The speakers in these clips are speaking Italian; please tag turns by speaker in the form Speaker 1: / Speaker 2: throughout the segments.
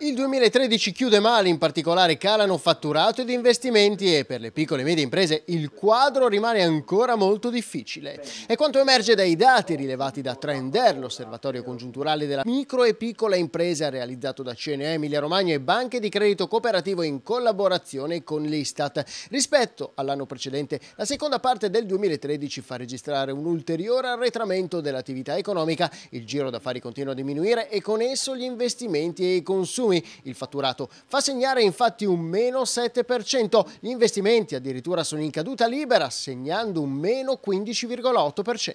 Speaker 1: Il 2013 chiude male, in particolare calano fatturato ed investimenti e per le piccole e medie imprese il quadro rimane ancora molto difficile. È quanto emerge dai dati rilevati da Trender, l'osservatorio congiunturale della micro e piccola impresa realizzato da CNE, Emilia Romagna e banche di credito cooperativo in collaborazione con l'Istat. Rispetto all'anno precedente, la seconda parte del 2013 fa registrare un ulteriore arretramento dell'attività economica, il giro d'affari continua a diminuire e con esso gli investimenti e i consumi continui. Il fatturato fa segnare infatti un meno 7%, gli investimenti addirittura sono in caduta libera, segnando un meno 15,8%.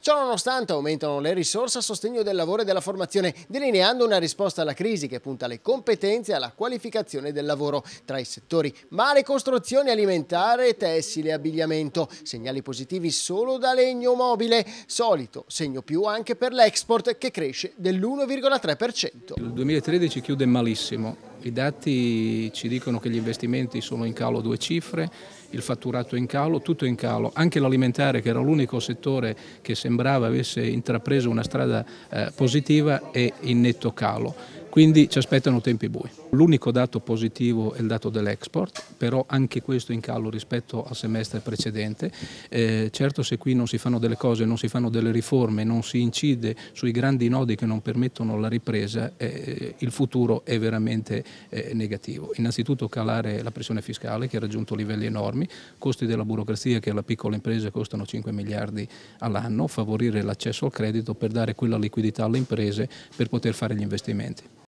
Speaker 1: Ciononostante aumentano le risorse a sostegno del lavoro e della formazione, delineando una risposta alla crisi che punta alle competenze e alla qualificazione del lavoro tra i settori male costruzione alimentare, tessile e abbigliamento. Segnali positivi solo da legno mobile, solito segno più anche per l'export che cresce dell'1,3%.
Speaker 2: Il 2013 chiude chiude malissimo. I dati ci dicono che gli investimenti sono in calo due cifre, il fatturato è in calo, tutto è in calo. Anche l'alimentare, che era l'unico settore che sembrava avesse intrapreso una strada eh, positiva, è in netto calo. Quindi ci aspettano tempi bui. L'unico dato positivo è il dato dell'export, però anche questo in calo rispetto al semestre precedente. Eh, certo se qui non si fanno delle cose, non si fanno delle riforme, non si incide sui grandi nodi che non permettono la ripresa, eh, eh il futuro è veramente eh, negativo. Innanzitutto calare la pressione fiscale che ha raggiunto livelli enormi, costi della burocrazia che alla piccola impresa costano 5 miliardi all'anno, favorire l'accesso al credito per dare quella liquidità alle imprese per poter fare gli investimenti.